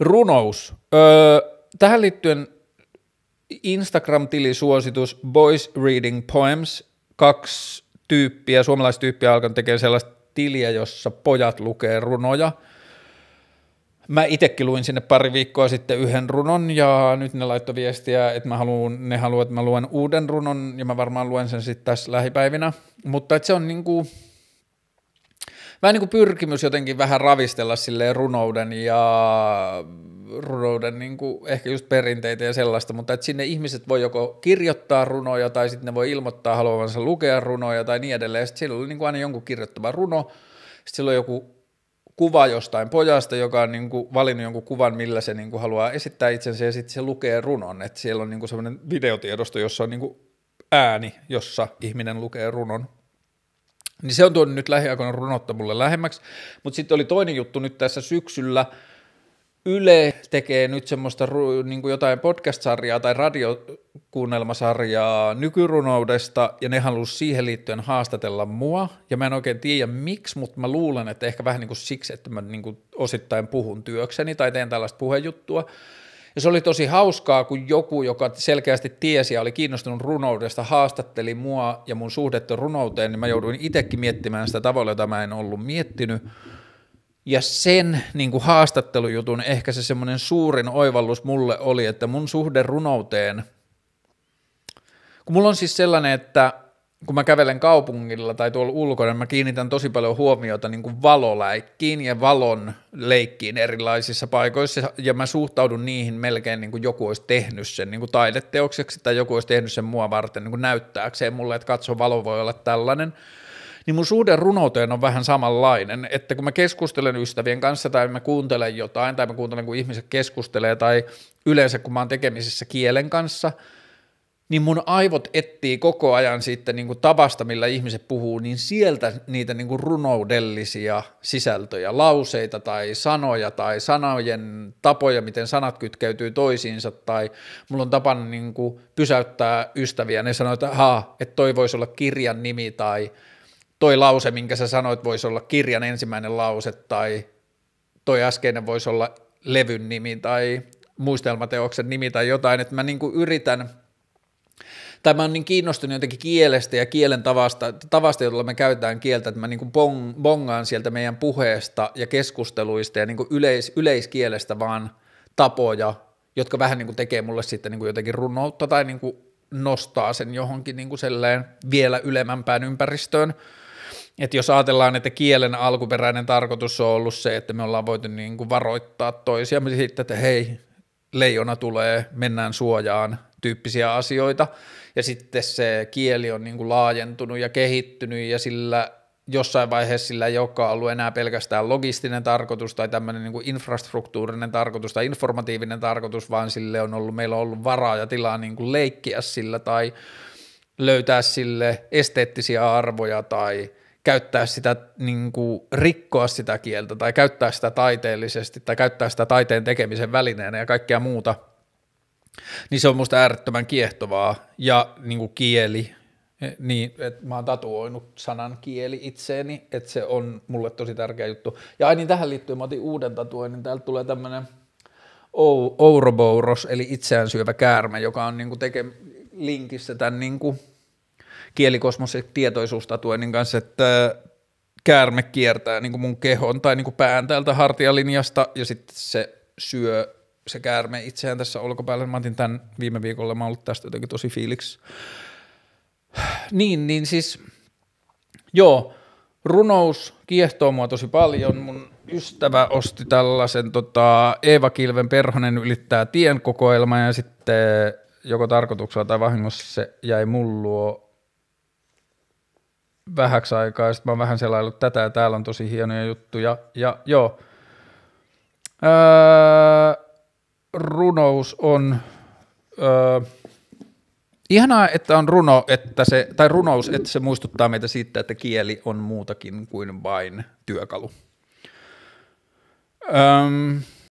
Runous. Öö, tähän liittyen Instagram-tilisuositus Boys Reading Poems. Kaksi tyyppiä, suomalaistyyppiä alkan tekemään sellaista tiliä, jossa pojat lukee runoja. Mä itsekin luin sinne pari viikkoa sitten yhden runon ja nyt ne laittoi viestiä, että mä haluun, ne haluaa, että mä luen uuden runon ja mä varmaan luen sen sitten tässä lähipäivinä. Mutta että se on niinku, vähän niin kuin pyrkimys jotenkin vähän ravistella sille runouden ja runouden niin kuin ehkä just perinteitä ja sellaista, mutta että sinne ihmiset voi joko kirjoittaa runoja tai sitten ne voi ilmoittaa haluavansa lukea runoja tai niin edelleen. Sitten siellä oli niin kuin aina jonkun kirjoittava runo, sitten siellä on joku kuva jostain pojasta, joka on niin kuin valinnut jonkun kuvan, millä se niin kuin haluaa esittää itsensä, ja sitten se lukee runon. että siellä on niin kuin sellainen videotiedosto, jossa on niin kuin ääni, jossa ihminen lukee runon. Niin se on tuonut nyt lähiaikoina runotta mulle lähemmäksi. Mutta sitten oli toinen juttu nyt tässä syksyllä. Yle tekee nyt semmoista niin jotain podcast-sarjaa tai radiokuunnelmasarjaa nykyrunoudesta, ja ne halusi siihen liittyen haastatella mua, ja mä en oikein tiedä miksi, mutta mä luulen, että ehkä vähän niin kuin siksi, että mä niin kuin osittain puhun työkseni tai teen tällaista puhejuttua, ja se oli tosi hauskaa, kun joku, joka selkeästi tiesi ja oli kiinnostunut runoudesta, haastatteli mua ja mun suhdetta runouteen, niin mä jouduin itsekin miettimään sitä tavalla, jota mä en ollut miettinyt. Ja sen niin kuin haastattelujutun ehkä se semmoinen suurin oivallus mulle oli, että mun suhde runouteen, kun mulla on siis sellainen, että kun mä kävelen kaupungilla tai tuolla ulkona, mä kiinnitän tosi paljon huomiota niin kuin valoläikkiin ja valon leikkiin erilaisissa paikoissa, ja mä suhtaudun niihin melkein niin kuin joku olisi tehnyt sen niin kuin taideteokseksi, tai joku olisi tehnyt sen mua varten niin kuin näyttääkseen mulle, että katso, valo voi olla tällainen. Niin mun suhde runouteen on vähän samanlainen, että kun mä keskustelen ystävien kanssa, tai mä kuuntelen jotain, tai mä kuuntelen, kun ihmiset keskustelee, tai yleensä kun mä oon tekemisissä kielen kanssa – niin mun aivot etsii koko ajan sitten niin kuin tavasta, millä ihmiset puhuu, niin sieltä niitä niin kuin runoudellisia sisältöjä, lauseita tai sanoja tai sanojen tapoja, miten sanat kytkeytyy toisiinsa tai mulla on tapana niin kuin pysäyttää ystäviä, ne sanoo, että haa, että toi voisi olla kirjan nimi tai toi lause, minkä sä sanoit, voisi olla kirjan ensimmäinen lause tai toi äskeinen voisi olla levyn nimi tai muistelmateoksen nimi tai jotain, että mä niin kuin yritän – tai mä oon niin kiinnostunut jotenkin kielestä ja kielen tavasta, tavasta jolla me käytetään kieltä, että mä niin kuin bong, bongaan sieltä meidän puheesta ja keskusteluista ja niin kuin yleis, yleiskielestä vaan tapoja, jotka vähän niin kuin tekee mulle sitten niin kuin jotenkin runoutta tai niin kuin nostaa sen johonkin niin kuin vielä ylemmämpään ympäristöön. Että jos ajatellaan, että kielen alkuperäinen tarkoitus on ollut se, että me ollaan voitu niin kuin varoittaa toisia, sitten, että hei, leijona tulee, mennään suojaan, tyyppisiä asioita. Ja sitten se kieli on niin kuin laajentunut ja kehittynyt ja sillä jossain vaiheessa sillä ei olekaan ollut enää pelkästään logistinen tarkoitus tai tämmöinen niin kuin infrastruktuurinen tarkoitus tai informatiivinen tarkoitus, vaan sille on ollut, meillä on ollut varaa ja tilaa niin kuin leikkiä sillä tai löytää sille esteettisiä arvoja tai – käyttää sitä, niin kuin rikkoa sitä kieltä tai käyttää sitä taiteellisesti tai käyttää sitä taiteen tekemisen välineenä ja kaikkea muuta, niin se on musta äärettömän kiehtovaa ja niin kuin kieli, e, niin, että mä oon tatuoinut sanan kieli itseeni, että se on mulle tosi tärkeä juttu. Ja aina niin tähän liittyen mä otin uuden niin täältä tulee tämmönen Ouroboros, eli itseään syövä käärme, joka on niin kuin teke, linkissä tämän niin kuin kielikosmos tietoisuustatuoinnin kanssa, että äh, käärme kiertää niin kuin mun kehon tai niin kuin pään täältä hartialinjasta ja sitten se syö se käärme itseään tässä olkopäällä. Mä otin tämän viime viikolla, mä oon ollut tästä jotenkin tosi fiiliksi. Niin, niin siis, joo, runous kiehtoo mua tosi paljon. Mun ystävä osti tällaisen tota, Eeva Kilven Perhonen ylittää tien kokoelma ja sitten joko tarkoituksella tai vahingossa se jäi mulluo vähäksi aikaa, sitten mä oon vähän selaillut tätä, ja täällä on tosi hienoja juttuja, ja joo. Öö, runous on... Öö, Ihanaa, että on runo, että se, tai runous, että se muistuttaa meitä siitä, että kieli on muutakin kuin vain työkalu. Öm,